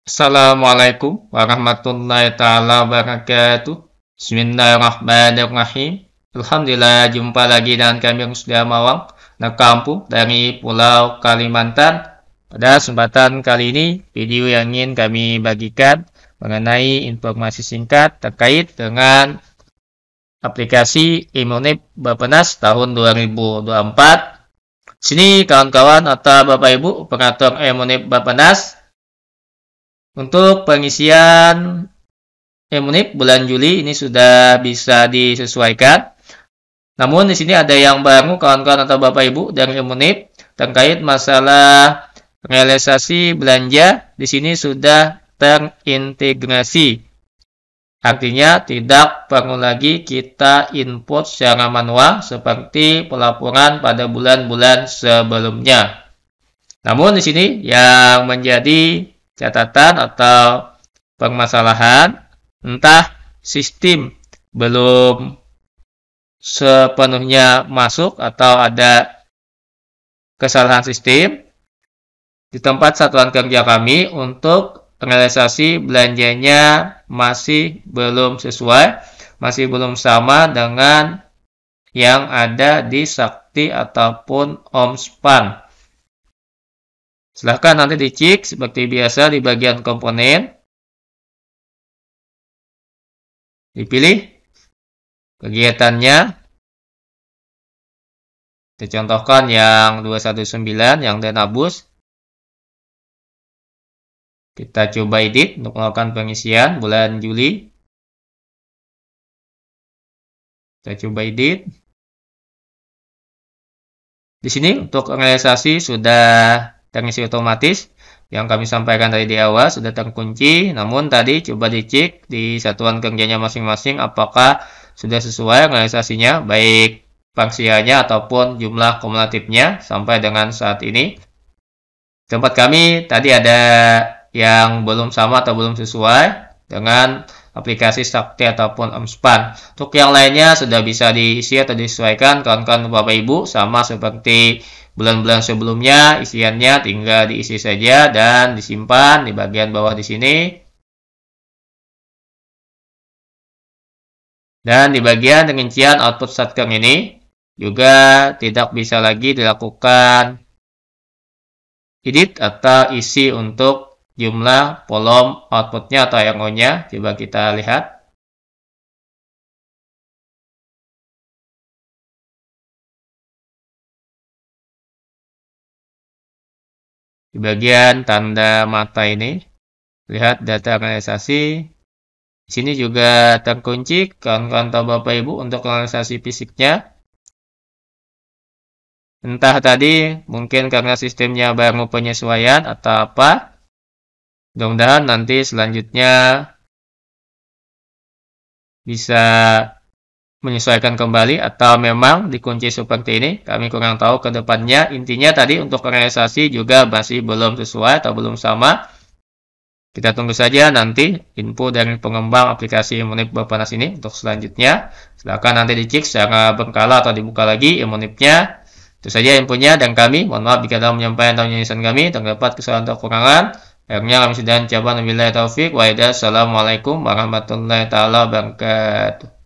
Assalamualaikum warahmatullahi taala wabarakatuh. Bismillahirrahmanirrahim. Alhamdulillah jumpa lagi dengan kami sudah Mawang kampung dari Pulau Kalimantan. Pada kesempatan kali ini, video yang ingin kami bagikan mengenai informasi singkat terkait dengan aplikasi Imunip Bapenas tahun 2024. Sini kawan-kawan atau Bapak Ibu operator Imunip Bapenas untuk pengisian Emunip bulan Juli ini sudah bisa disesuaikan. Namun di sini ada yang baru kawan-kawan atau Bapak Ibu dari Emunip terkait masalah realisasi belanja di sini sudah terintegrasi. Artinya tidak perlu lagi kita input secara manual seperti pelaporan pada bulan-bulan sebelumnya. Namun di sini yang menjadi catatan atau permasalahan, entah sistem belum sepenuhnya masuk atau ada kesalahan sistem di tempat satuan kerja kami untuk realisasi belanjanya masih belum sesuai, masih belum sama dengan yang ada di Sakti ataupun Omspan. Silahkan nanti dicek seperti biasa di bagian komponen. Dipilih kegiatannya. Dicontohkan yang 219, yang Denabus. Kita coba edit untuk melakukan pengisian bulan Juli. Kita coba edit. Di sini untuk realisasi sudah terisi otomatis yang kami sampaikan tadi di awal sudah terkunci namun tadi coba dicek di satuan kerjanya masing-masing apakah sudah sesuai realisasinya baik fungsinya ataupun jumlah kumulatifnya sampai dengan saat ini tempat kami tadi ada yang belum sama atau belum sesuai dengan aplikasi Sakti ataupun Omspan. Untuk yang lainnya sudah bisa diisi atau disesuaikan kawan-kawan Bapak Ibu sama seperti bulan-bulan sebelumnya isiannya tinggal diisi saja dan disimpan di bagian bawah di sini. Dan di bagian rincian output Satker ini juga tidak bisa lagi dilakukan edit atau isi untuk jumlah kolom outputnya atau RO-nya. Coba kita lihat. Di bagian tanda mata ini, lihat data realisasi. Di sini juga terkunci kawan-kawan atau Bapak Ibu untuk realisasi fisiknya. Entah tadi mungkin karena sistemnya baru penyesuaian atau apa, Mudah-mudahan nanti selanjutnya bisa menyesuaikan kembali atau memang dikunci seperti ini kami kurang tahu ke depannya intinya tadi untuk realisasi juga masih belum sesuai atau belum sama kita tunggu saja nanti info dari pengembang aplikasi Imunip Bapanas ini untuk selanjutnya silahkan nanti dicek secara berkala atau dibuka lagi Imunipnya itu saja infonya dan kami mohon maaf jika dalam menyampaikan tahun kami terdapat kesalahan atau kekurangan Akhirnya kami sudahan jawaban. Wabillahi taufiq. Wa Assalamualaikum warahmatullahi taala wabarakatuh.